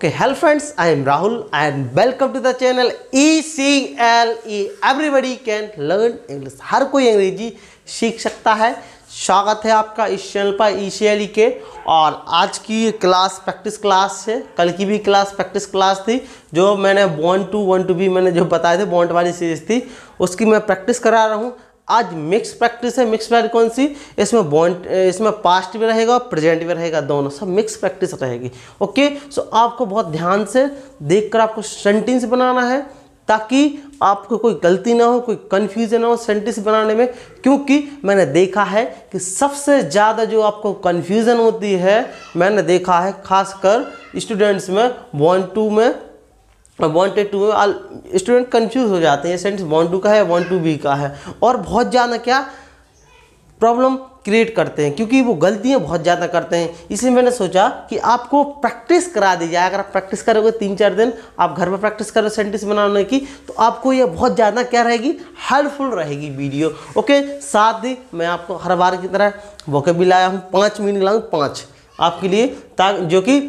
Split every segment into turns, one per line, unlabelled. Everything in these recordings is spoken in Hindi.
Okay, hello friends, I am Rahul and welcome to the channel ECLE. E. Everybody can learn English. हर कोई अंग्रेजी सीख सकता है स्वागत है आपका इस चैनल पर ई e e के और आज की क्लास प्रैक्टिस क्लास है कल की भी क्लास प्रैक्टिस क्लास थी जो मैंने one two one two B मैंने जो बताए थे बॉन्ड वाली सीरीज थी उसकी मैं प्रैक्टिस करा रहा हूँ आज मिक्स प्रैक्टिस है मिक्स प्रैक्टिस कौन सी इसमें बॉन्ड इसमें पास्ट भी रहेगा और प्रेजेंट भी रहेगा दोनों सब मिक्स प्रैक्टिस रहेगी ओके सो आपको बहुत ध्यान से देखकर आपको सेंटेंस बनाना है ताकि आपको कोई गलती ना हो कोई कन्फ्यूजन ना हो सेंटेंस बनाने में क्योंकि मैंने देखा है कि सबसे ज़्यादा जो आपको कन्फ्यूज़न होती है मैंने देखा है खासकर स्टूडेंट्स में वन टू में वॉन्टेड टू स्टूडेंट कन्फ्यूज हो जाते हैं सेंटेंस वॉन्ट टू का है वॉन्ट टू बी का है और बहुत ज़्यादा क्या प्रॉब्लम क्रिएट करते हैं क्योंकि वो गलतियां बहुत ज़्यादा करते हैं इसलिए मैंने सोचा कि आपको प्रैक्टिस करा दी जाए अगर आप प्रैक्टिस करोगे तीन चार दिन आप घर में प्रैक्टिस करो सेंटेंस बनाने की तो आपको ये बहुत ज़्यादा क्या रहेगी हेल्पफुल रहेगी वीडियो ओके साथ ही मैं आपको हर बार की तरह वोके भी लाया हूँ पाँच मीनिंग लाऊँ पाँच आपके लिए ताकि जो कि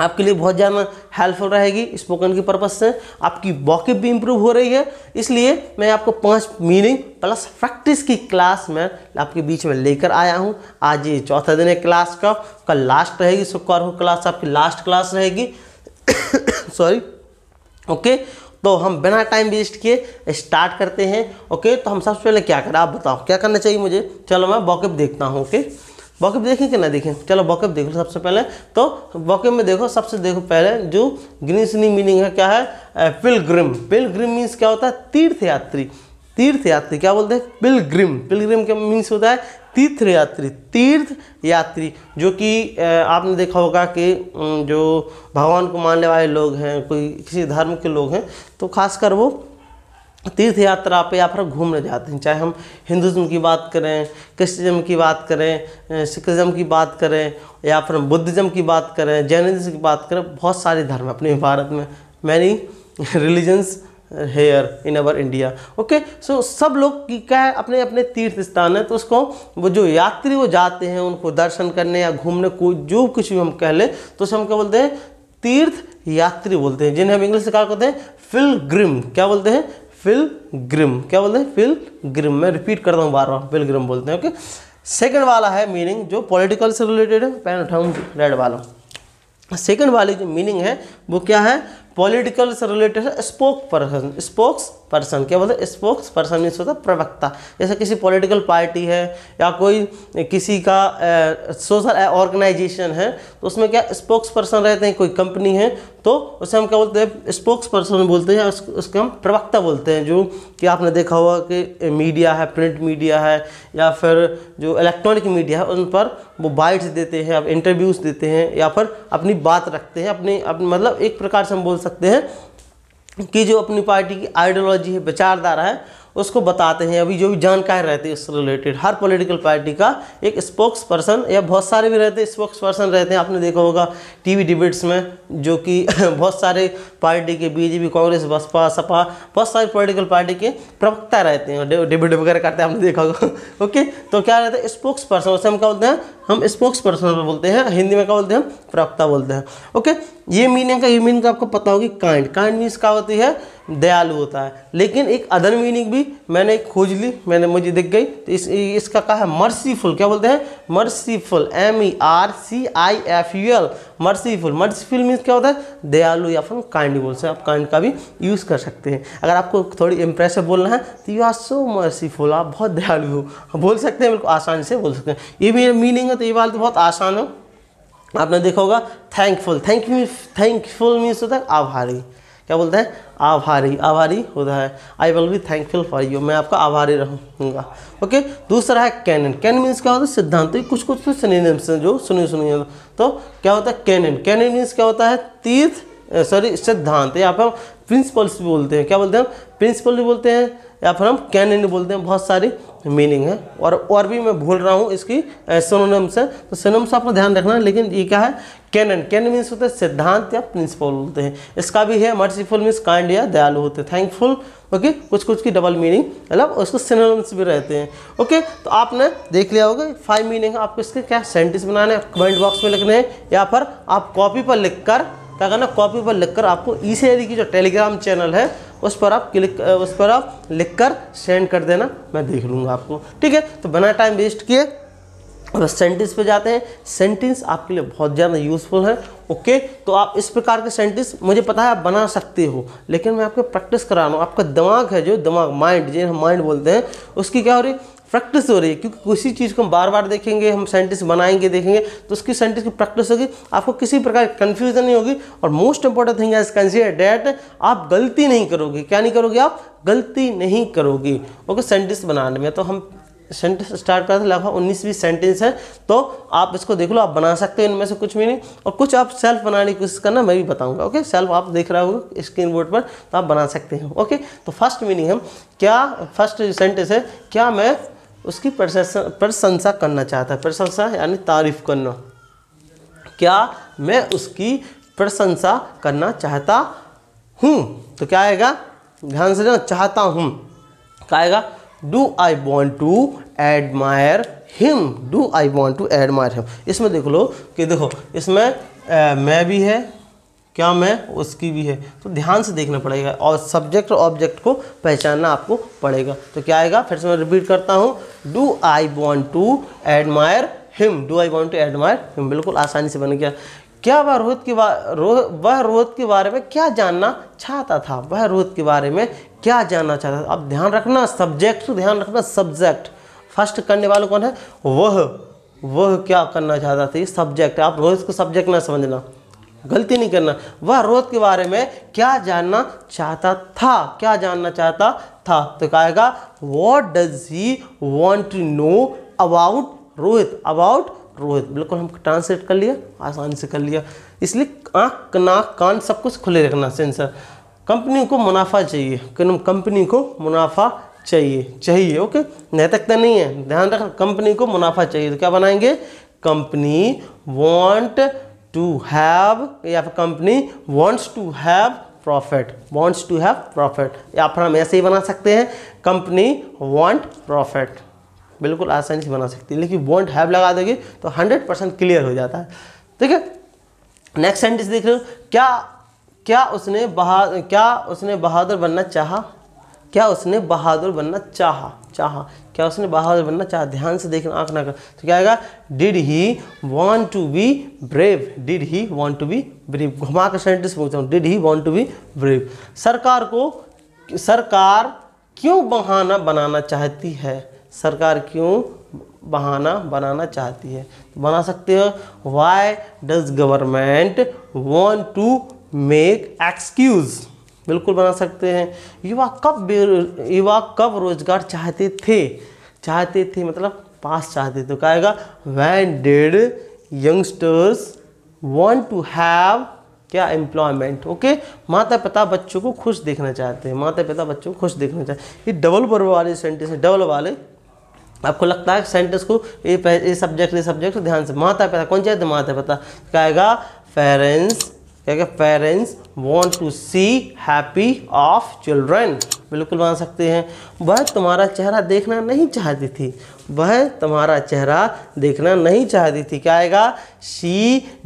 आपके लिए बहुत ज़्यादा हेल्पफुल रहेगी स्पोकन की पर्पज़ से आपकी वॉकिप भी इम्प्रूव हो रही है इसलिए मैं आपको पांच मीनिंग प्लस प्रैक्टिस की क्लास में आपके बीच में लेकर आया हूँ आज ये चौथा दिन है क्लास का कल लास्ट रहेगी शुक्रवार को क्लास आपकी लास्ट क्लास रहेगी सॉरी ओके तो हम बिना टाइम वेस्ट किए स्टार्ट करते हैं ओके तो हम सबसे पहले क्या करें आप बताओ क्या करना चाहिए मुझे चलो मैं वॉकिप देखता हूँ ओके वॉकअप देखें कि ना देखें चलो वॉकअप देखो सबसे पहले तो वॉकअप में देखो सबसे देखो पहले जो ग्रीसनी मीनिंग है क्या है पिलग्रिम पिलग्रिम मीन्स क्या होता है तीर्थ यात्री तीर्थ यात्री क्या बोलते हैं पिलग्रिम पिलग्रिम का मीन्स होता है तीर्थ यात्री तीर्थ यात्री जो कि आपने देखा होगा कि जो भगवान को मानने वाले लोग हैं कोई किसी धर्म के लोग हैं तो खासकर वो तीर्थ यात्रा पे या फिर घूमने जाते हैं चाहे हम हिंदुज़म की बात करें क्रिश्चिज़म की बात करें सिखिज़म की बात करें या फिर बुद्धिज़्म की बात करें जैनिज्म की बात करें बहुत सारे धर्म अपने भारत में many religions here in our India okay so सब लोग की क्या है अपने अपने तीर्थ स्थान है तो उसको वो जो यात्री वो जाते हैं उनको दर्शन करने या घूमने को जो कुछ भी हम कह लें तो उसे हम क्या बोलते हैं तीर्थ यात्री बोलते हैं जिन्हें हम इंग्लिश से क्या कहते हैं फिलग्रिम क्या बोलते हैं फिल ग्रिम क्या बोलते हैं फिल ग्रिम मैं रिपीट करता हूँ बार बार फिल ग्रिम बोलते हैं ओके सेकंड वाला है मीनिंग जो पॉलिटिकल से रिलेटेड है पैन उठाऊँ रेड वाला सेकंड वाली जो मीनिंग है वो क्या है पॉलिटिकल से रिलेटेड है स्पोक पर्सन स्पोक्स पर्सन क्या बोलते हैं स्पोक्स पर्सन मीन्स होता है प्रवक्ता जैसे किसी पॉलिटिकल पार्टी है या कोई किसी का सोशल ऑर्गेनाइजेशन है तो उसमें क्या स्पोक्स पर्सन रहते हैं कोई कंपनी है तो उसे हम क्या बोलते हैं स्पोक्स पर्सन बोलते हैं उसके हम प्रवक्ता बोलते हैं जो कि आपने देखा होगा कि मीडिया है प्रिंट मीडिया है या फिर जो इलेक्ट्रॉनिक मीडिया है उन पर वो बाइट्स देते हैं आप इंटरव्यूज़ देते हैं या फिर अपनी बात रखते हैं अपनी अपने मतलब एक प्रकार से हम बोल सकते हैं की जो अपनी पार्टी की आइडियोलॉजी है विचारधारा है उसको बताते हैं अभी जो भी जानकारी रहती है इससे रिलेटेड हर पॉलिटिकल पार्टी का एक स्पोक्स पर्सन या बहुत सारे भी रहते हैं स्पोक्स पर्सन रहते हैं आपने देखा होगा टीवी डिबेट्स में जो कि बहुत सारे पार्टी के बीजेपी कांग्रेस बसपा सपा बहुत सारे पॉलिटिकल पार्टी के प्रवक्ता रहते हैं डिबेट वगैरह करते हैं आपने देखा होगा ओके तो क्या रहता है स्पोक्स पर्सन उसे हम क्या बोलते हैं हम स्पोक्स पर्सन बोलते हैं हिंदी में क्या बोलते हैं प्रवक्ता बोलते हैं ओके ये मीनिंग का ये मीनिंग आपको पता होगी काइंड काइंड मीन्स क्या होती है दयालु होता है लेकिन एक अदर मीनिंग भी मैंने खोज ली मैंने मुझे दिख गई तो इस इसका कहा है मर्सीफुल क्या बोलते हैं merciful M E R C I F U L merciful merciful means क्या होता है दयालु या फिर काइंड बोल सकते आप काइंड का भी यूज़ कर सकते हैं अगर आपको थोड़ी इम्प्रेसिव बोलना है तो यू आर सो मर्सीफुल आप बहुत दयालु हो बोल सकते हैं बिल्कुल आसानी से बोल सकते हैं ये भी मीनिंग है तो ये बात तो बहुत आसान हो आपने देखा होगा thankful thank you thankful means होता है आभारी क्या बोलते हैं आभारी आभारी होता है I will be thankful for you मैं आपका आभारी रहूँगा ओके दूसरा है कैनन कैन मीन्स क्या होता है सिद्धांत कुछ कुछ तो सिनेम्स जो सुनी सुनिए तो क्या होता है कैनन कैनन मीन्स क्या होता है तीर्थ सॉरी सिद्धांत या फिर हम प्रिंसिपल्स भी बोलते हैं क्या बोलते हैं प्रिंसिपल भी बोलते हैं या फिर हम कैनन बोलते हैं बहुत सारी मीनिंग है और और भी मैं भूल रहा हूँ इसकी सोनम्स है तो सोनम्स आपको ध्यान रखना है लेकिन ये क्या है कैनन कैन मीन्स होता है सिद्धांत या प्रिंसिपल होते हैं इसका भी है मर्सीफुल मीन्स काइंड या दयालु होते हैं थैंकफुल ओके कुछ कुछ की डबल मीनिंग मतलब उसको सिनोनिम्स भी रहते हैं ओके तो आपने देख लिया होगा फाइव मीनिंग आपको इसके क्या सेंटेंस बनाने हैं कमेंट बॉक्स में लिखने हैं या फिर आप कॉपी पर लिख कर क्या करना कॉपी पर लिख कर आपको ई से की जो टेलीग्राम चैनल है उस पर आप क्लिक उस पर आप लिख कर सेंड कर देना मैं देख लूँगा आपको ठीक है तो बना टाइम वेस्ट किए अब सेंटेंस पे जाते हैं सेंटेंस आपके लिए बहुत ज़्यादा यूज़फुल है ओके तो आप इस प्रकार के सेंटेंस मुझे पता है आप बना सकते हो लेकिन मैं आपको प्रैक्टिस करा रहा हूँ आपका दिमाग है जो दिमाग माइंड जिन्हें हम माइंड बोलते हैं उसकी क्या हो रही है प्रैक्टिस हो रही है क्योंकि किसी चीज़ को हम बार बार देखेंगे हम सेंटेंस बनाएंगे देखेंगे तो उसकी सेंटेंस की प्रैक्टिस होगी आपको किसी प्रकार की कन्फ्यूजन नहीं होगी और most important thing as consider that आप गलती नहीं करोगे क्या नहीं करोगे आप गलती नहीं करोगे ओके सेंटेंस बनाने में तो हम सेंटेंस स्टार्ट करते लगभग लगभग उन्नीसवीं सेंटेंस है तो आप इसको देख लो आप बना सकते हो इनमें से कुछ भी नहीं और कुछ आप सेल्फ बनाने की कोशिश करना मैं भी बताऊंगा ओके सेल्फ आप देख रहे हो स्क्रीन बोर्ड पर तो आप बना सकते हो ओके तो फर्स्ट मीनिंग हम क्या फर्स्ट सेंटेंस है क्या मैं उसकी प्रशंसा करना चाहता प्रशंसा यानी तारीफ करना क्या मैं उसकी प्रशंसा करना चाहता हूँ तो क्या आएगा ध्यान से चाहता हूँ क्या आएगा do I want to admire him do I want to admire him इसमें देख लो कि देखो इसमें आ, मैं भी है क्या मैं उसकी भी है तो ध्यान से देखना पड़ेगा और सब्जेक्ट और ऑब्जेक्ट को पहचानना आपको पड़ेगा तो क्या आएगा फिर से मैं रिपीट करता हूँ do I want to admire him do I want to admire him बिल्कुल आसानी से बन गया क्या वह रोहित के वह रोहित के बारे में क्या जानना चाहता था वह रोहित के बारे में क्या जानना चाहता था अब ध्यान रखना सब्जेक्ट तो ध्यान रखना सब्जेक्ट फर्स्ट करने वाला कौन है वह वह क्या करना चाहता था ये सब्जेक्ट आप रोहित को सब्जेक्ट ना समझना गलती नहीं करना वह रोहित के बारे में क्या जानना चाहता था क्या जानना चाहता था तो कहेगा what does he want to know about Rohit about Rohit बिल्कुल हम ट्रांसलेट कर लिया आसानी से कर लिया इसलिए आँख नाक कान सब कुछ खुले रखना सेंसर कंपनी को मुनाफा चाहिए कंपनी को मुनाफा चाहिए चाहिए ओके नैतिकता नहीं है ध्यान रख कंपनी को मुनाफा चाहिए तो क्या बनाएंगे कंपनी वॉन्ट टू हैव या फिर company wants to have profit wants to have profit या फिर हम ऐसे ही बना सकते हैं कंपनी वॉन्ट प्रॉफिट बिल्कुल आसानी से बना सकती है लेकिन वॉन्ट हैव लगा दोगे तो हंड्रेड परसेंट क्लियर हो जाता है ठीक है नेक्स्ट सेंटेंस देख रहे हो क्या क्या उसने बहा क्या उसने बहादुर बनना चाहा क्या उसने बहादुर बनना चाहा चाहा क्या उसने बहादुर बनना चाहा ध्यान से देखना आंख ना कर तो क्या आएगा did he want to be brave did he want to be brave घुमा कर सेंटेंस पूछता हूँ did he want to be brave सरकार को सरकार क्यों बहाना बनाना चाहती है सरकार क्यों बहाना बनाना चाहती है तो बना सकते हो why does government want to make excuse बिल्कुल बना सकते हैं युवा कब युवा कब रोजगार चाहते थे चाहते थे मतलब पास चाहते तो क्या कहेगा when did youngsters want to have क्या एम्प्लॉयमेंट ओके माता पिता बच्चों को खुश देखना चाहते हैं माता पिता बच्चों को खुश देखना चाहते हैं ये डबल वर्ब वाले सेंटेंस है डबल वाले आपको लगता है सेंटेंस को ये सब्जेक्ट ये सब्जेक्ट ध्यान से माता पिता कौन चाहिए माता पिता क्या आएगा पेरेंट्स क्या क्या parents want to see happy of children बिल्कुल मान सकते हैं वह तुम्हारा चेहरा देखना नहीं चाहती थी वह तुम्हारा चेहरा देखना नहीं चाहती थी क्या आएगा she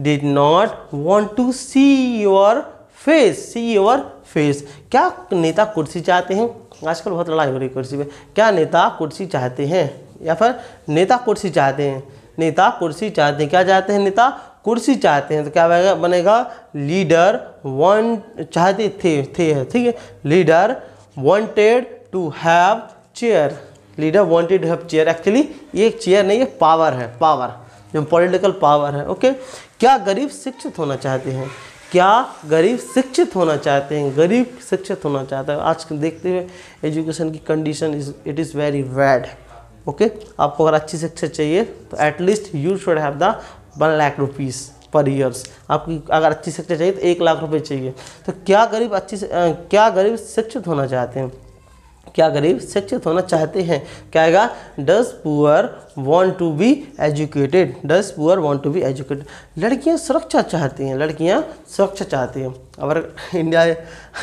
did not want to see your face see your face क्या नेता कुर्सी चाहते हैं आजकल बहुत लड़ाई हो रही कुर्सी पे क्या नेता कुर्सी चाहते हैं या फिर नेता कुर्सी चाहते हैं नेता कुर्सी चाहते हैं क्या चाहते हैं नेता कुर्सी चाहते हैं तो क्या बनेगा बनेगा लीडर वन चाहते थे थे ठीक है leader wanted to have chair leader wanted to have chair actually ये चेयर नहीं है पावर है पावर जो पॉलिटिकल पावर है ओके क्या गरीब शिक्षित होना चाहते हैं क्या गरीब शिक्षित होना चाहते हैं गरीब शिक्षित होना चाहता है आज देखते हुए एजुकेशन की condition is it is very bad okay आपको अगर अच्छी शिक्षा चाहिए तो at least you should have the one lakh rupees per years आपकी अगर अच्छी शिक्षा चाहिए तो एक लाख रुपए चाहिए तो क्या गरीब अच्छी क्या गरीब शिक्षित होना चाहते हैं क्या गरीब शिक्षित होना चाहते हैं क्या आएगा does poor want to be educated does poor want to be educated लड़कियां सुरक्षा चाहती हैं लड़कियां सुरक्षा चाहती हैं अगर इंडिया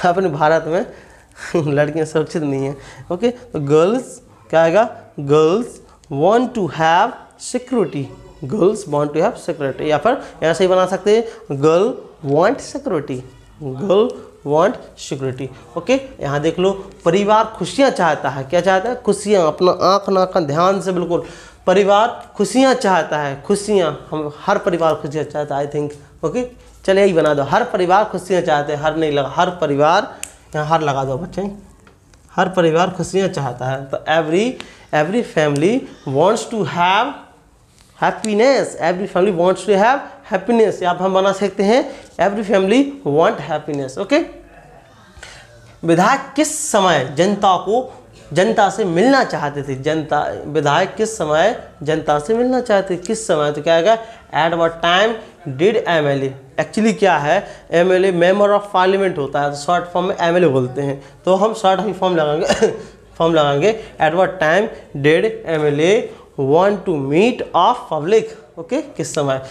अपने भारत में लड़कियां सुरक्षित नहीं हैं ओके तो गर्ल्स क्या आएगा girls want to have security girls want to have security या फिर यहाँ से ही बना सकते हैं girl want security girl want security okay यहाँ देख लो परिवार खुशियाँ चाहता है क्या चाहता है खुशियाँ अपना आँख ना का ध्यान से बिल्कुल परिवार खुशियाँ चाहता है खुशियाँ हम हर परिवार खुशियाँ चाहता है आई थिंक ओके चले यही बना दो हर परिवार खुशियाँ चाहते हैं हर नहीं लगा हर परिवार यहाँ हर लगा दो बच्चे हर परिवार खुशियाँ चाहता है तो every every family wants to have happiness every family wants to have happiness आप हम बना सकते हैं every family want happiness okay विधायक किस समय जनता को जनता से मिलना चाहते थे जनता विधायक किस समय जनता से मिलना चाहते थे किस समय तो क्या है at what time did M L actually क्या है M L A member of parliament होता है तो शॉर्ट फॉर्म में एम एल ए बोलते हैं तो हम शॉर्ट ही फॉर्म लगाएंगे फॉर्म लगाएंगे at what time did M L A want to meet of public okay किस समय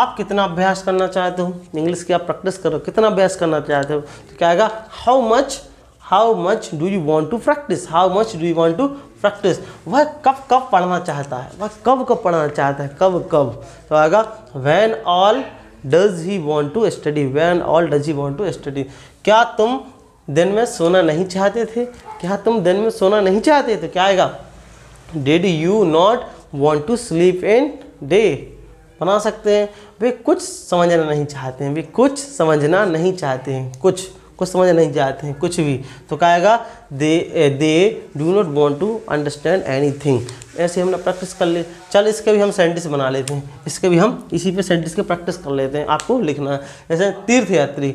आप कितना अभ्यास करना चाहते हो इंग्लिश की आप प्रैक्टिस करो कितना अभ्यास करना चाहते हो तो क्या आएगा how much how much do you want to practice how much do you want to practice वह कब कब पढ़ना चाहता है वह कब कब पढ़ना चाहता है कब कब तो आएगा when all does he want to study when all does he want to study क्या तुम दिन में सोना नहीं चाहते थे क्या तुम दिन में सोना नहीं चाहते थे क्या आएगा did you not want to sleep in day बना सकते हैं वे कुछ समझना नहीं चाहते हैं वे कुछ समझना नहीं चाहते हैं कुछ कुछ समझ नहीं जाते हैं कुछ भी तो क्या आएगा they they do not want to understand any thing ऐसे हमने प्रैक्टिस कर ले चल इसके भी हम सेंटेंस बना लेते हैं इसके भी हम इसी पे सेंटेंस के प्रैक्टिस कर लेते हैं आपको लिखना है जैसे तीर्थ यात्री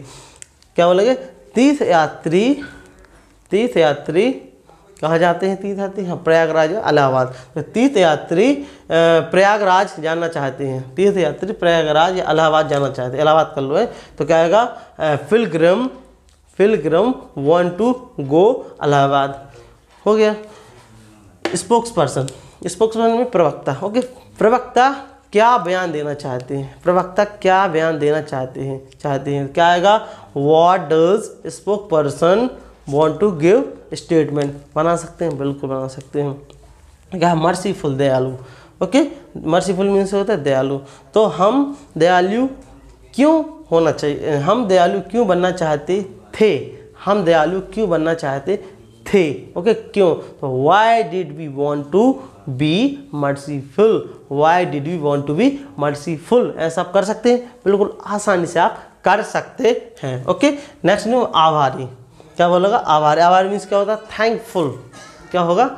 क्या बोलेंगे तीर्थ यात्री तीर्थ यात्री कहाँ जाते हैं तीर्थ यात्री हाँ प्रयागराज इलाहाबाद तो तीर्थ यात्री प्रयागराज जाना चाहते हैं तीर्थ यात्री प्रयागराज या इलाहाबाद जाना चाहते हैं इलाहाबाद कर लो है तो क्या आएगा pilgrim want to go Allahabad हो गया स्पोक्स पर्सन स्पोक्स पर्सन में प्रवक्ता ओके प्रवक्ता क्या बयान देना चाहते हैं प्रवक्ता क्या बयान देना चाहते हैं चाहते हैं क्या आएगा what does spoke person want to give statement बना सकते हैं बिल्कुल बना सकते हैं क्या मर्सीफुल दयालु ओके मर्सीफुल मीन्स होता है दयालु तो हम दयालु क्यों होना चाहिए हम दयालु क्यों बनना चाहते थे हम दयालु क्यों बनना चाहते थे ओके क्यों तो why did we want to be merciful why did we want to be merciful ऐसा आप कर सकते हैं बिल्कुल आसानी से आप कर सकते हैं ओके नेक्स्ट न्यू आभारी क्या बोलेगा आभारी आभारी मीन्स क्या होता है थैंकफुल क्या होगा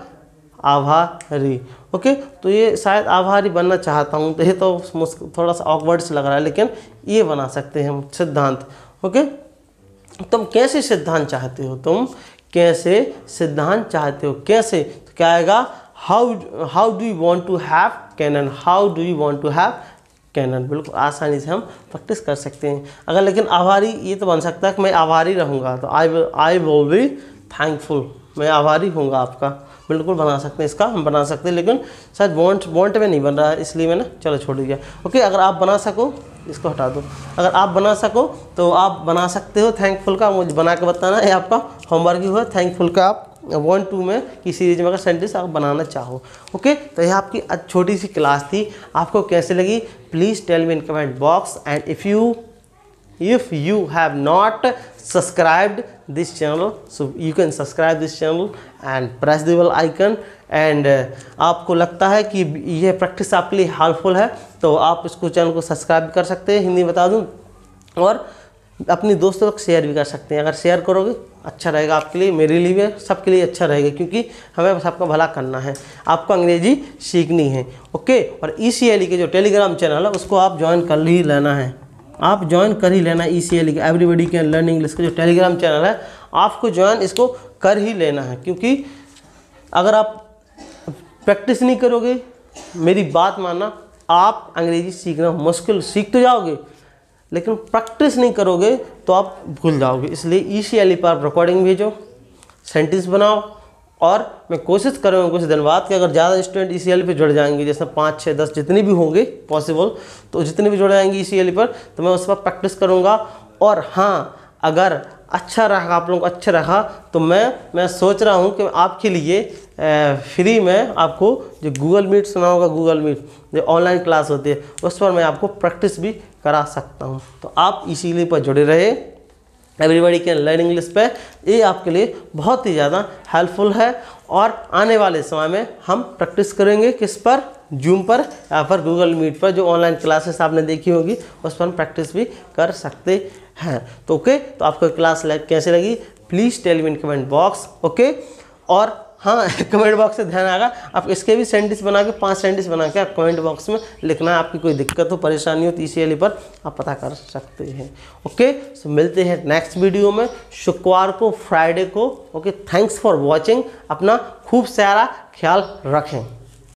आभारी ओके तो ये शायद आभारी बनना चाहता हूँ तो ये तो थोड़ा सा ऑकवर्ड्स लग रहा है लेकिन ये बना सकते हैं हम सिद्धांत ओके तुम कैसे सिद्धांत चाहते हो तुम कैसे सिद्धांत चाहते हो कैसे तो क्या आएगा how how do you want to have cannon how do you want to have cannon बिल्कुल आसानी से हम प्रैक्टिस कर सकते हैं अगर लेकिन आभारी ये तो बन सकता है कि मैं आभारी रहूँगा तो I I will be thankful मैं आभारी हूँगा आपका बिल्कुल बना सकते हैं इसका हम बना सकते हैं लेकिन शायद वॉन्ट वॉन्ट में नहीं बन रहा है इसलिए मैंने चलो छोड़ दिया ओके अगर आप बना सको इसको हटा दो अगर आप बना सको तो आप बना सकते हो थैंकफुल का मुझे बना के बताना ये आपका होमवर्क ही हुआ थैंकफुल का आप वन टू में की सीरीज में अगर सेंटेंस आप बनाना चाहो ओके तो यह आपकी छोटी सी क्लास थी आपको कैसे लगी please tell me in comment box and if you if you have not subscribed this channel so you can subscribe this channel and press the bell icon and uh, आपको लगता है कि यह प्रैक्टिस आपके लिए हेल्पफुल है तो आप इसको चैनल को सब्सक्राइब कर सकते हैं हिंदी बता दूँ और अपने दोस्तों तक शेयर भी कर सकते हैं अगर शेयर करोगे अच्छा रहेगा आपके लिए मेरे लिए भी सबके लिए अच्छा रहेगा क्योंकि हमें सबका भला करना है आपको अंग्रेजी सीखनी है ओके और ई के जो टेलीग्राम चैनल है उसको आप ज्वाइन कर ही लेना है आप ज्वाइन कर ही लेना E C L everybody can learn English का जो टेलीग्राम चैनल है आपको ज्वाइन इसको कर ही लेना है क्योंकि अगर आप प्रैक्टिस नहीं करोगे मेरी बात मानना आप अंग्रेजी सीखना मुश्किल सीख तो जाओगे लेकिन प्रैक्टिस नहीं करोगे तो आप भूल जाओगे इसलिए ई सी एल पर आप रिकॉर्डिंग भेजो सेंटेंस बनाओ और मैं कोशिश करूँगा कुछ दिन बाद कि अगर ज़्यादा स्टूडेंट ई e पे जुड़ जाएंगे जैसे पाँच छः दस जितने भी होंगे पॉसिबल तो जितने भी जुड़ जाएंगे ई e पर तो मैं उस पर प्रैक्टिस करूँगा और हाँ अगर अच्छा रहा आप लोगों को अच्छा रहा तो मैं मैं सोच रहा हूँ कि आपके लिए फ्री में आपको जो गूगल मीट सुना होगा गूगल मीट जो ऑनलाइन क्लास होती है उस पर मैं आपको प्रैक्टिस भी करा सकता हूँ तो आप इसीलिए e पर जुड़े रहे एवरीबडी कैन लर्न इंग्लिश पे ये आपके लिए बहुत ही ज़्यादा हेल्पफुल है और आने वाले समय में हम प्रैक्टिस करेंगे किस पर जूम पर या फिर गूगल मीट पर जो ऑनलाइन क्लासेस आपने देखी होगी उस पर हम प्रैक्टिस भी कर सकते हैं तो ओके तो आपको क्लास लग, कैसे लगी please tell me in comment box okay और हाँ कमेंट बॉक्स से ध्यान आएगा आप इसके भी सेंटेंस बना के पांच सेंटेंस बना के आप कमेंट बॉक्स में लिखना आपकी कोई दिक्कत हो परेशानी हो तो इसी वाली पर आप पता कर सकते हैं ओके सो मिलते हैं नेक्स्ट वीडियो में शुक्रवार को फ्राइडे को ओके थैंक्स फॉर वॉचिंग अपना खूब सारा ख्याल रखें